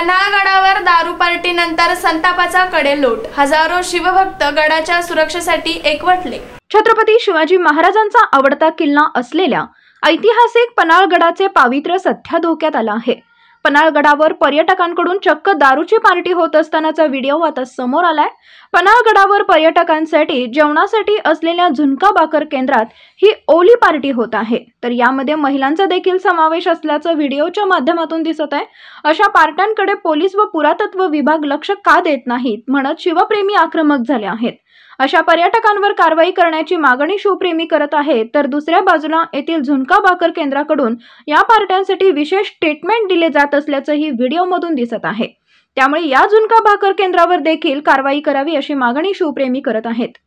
पन्हाळगडावर दारू नंतर संतापाचा कडे लोट, हजारो शिवभक्त गडाच्या सुरक्षेसाठी एकवटले छत्रपती शिवाजी महाराजांचा आवडता किल्ला असलेल्या ऐतिहासिक पन्हाळगडाचे पावित्र्य सध्या धोक्यात आला आहे पन्हाळगडावर पर्यटकांकडून चक्क दारूची पार्टी होत असतानाचा व्हिडिओ आता समोर आलाय पन्हाळगडावर पर्यटकांसाठी जेवणासाठी असलेल्या झुणका बाकर केंद्रात ही ओली पार्टी होत आहे तर यामध्ये महिलांचा देखील समावेश असल्याचं व्हिडिओच्या माध्यमातून दिसत आहे अशा पार्ट्यांकडे पोलीस व पुरातत्व विभाग लक्ष का देत नाहीत म्हणत शिवप्रेमी आक्रमक झाले आहेत अशा पर्यटकांवर कारवाई करण्याची मागणी शिवप्रेमी करत आहे तर दुसऱ्या बाजूला येथील झुणका भाकर केंद्राकडून या पार्ट्यांसाठी विशेष स्टेटमेंट दिले जात असल्याचंही व्हिडिओमधून दिसत आहे त्यामुळे या झुणका भाकर केंद्रावर देखील कारवाई करावी अशी मागणी शिवप्रेमी करत आहेत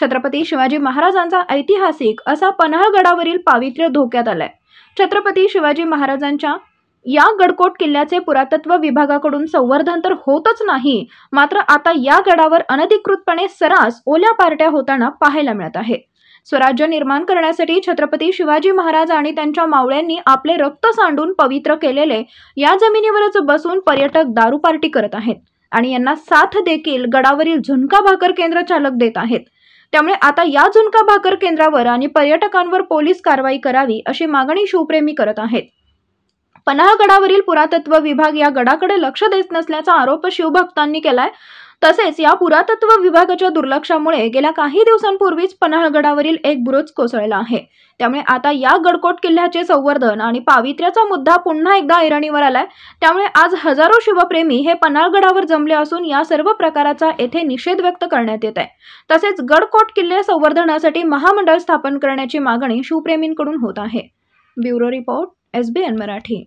छत्रपती शिवाजी महाराजांचा ऐतिहासिक असा पन्हाळगडावरील पावित्र्य धोक्यात आलाय छत्रपती शिवाजी महाराजांच्या या गडकोट किल्ल्याचे पुरातत्व विभागाकडून संवर्धन तर होतच नाही मात्र आता या गडावर अनधिकृतपणे सरास ओल्या पार्ट्या होताना पाहायला मिळत आहे स्वराज्य निर्माण करण्यासाठी छत्रपती शिवाजी महाराज आणि त्यांच्या मावळ्यांनी आपले रक्त सांडून पवित्र केलेले या जमिनीवरच बसून पर्यटक दारू पार्टी करत आहेत आणि यांना साथ देखील गडावरील झुणका भाकर केंद्र चालक देत आहेत त्यामुळे आता या झुणका भाकर केंद्रावर आणि पर्यटकांवर पोलीस कारवाई करावी अशी मागणी शिवप्रेमी करत आहेत पन्हाळगडावरील पुरातत्व विभाग या गडाकडे लक्ष देत नसल्याचा आरोप शिवभक्तांनी केलाय तसेच या पुरातत्व विभागाच्या दुर्लक्षामुळे गेल्या काही दिवसांपूर्वीच पन्हाळगडावरील एक बुरुज कोसळला आहे त्यामुळे आता या गडकोट किल्ल्याचे संवर्धन आणि पावित्र्याचा मुद्दा पुन्हा एकदा ऐरणीवर आलाय त्यामुळे आज हजारो शिवप्रेमी हे पन्हाळगडावर जमले असून या सर्व प्रकाराचा येथे निषेध व्यक्त करण्यात येत आहे तसेच गडकोट किल्ले संवर्धनासाठी महामंडळ स्थापन करण्याची मागणी शिवप्रेमींकडून होत आहे bureau report S B N Marathi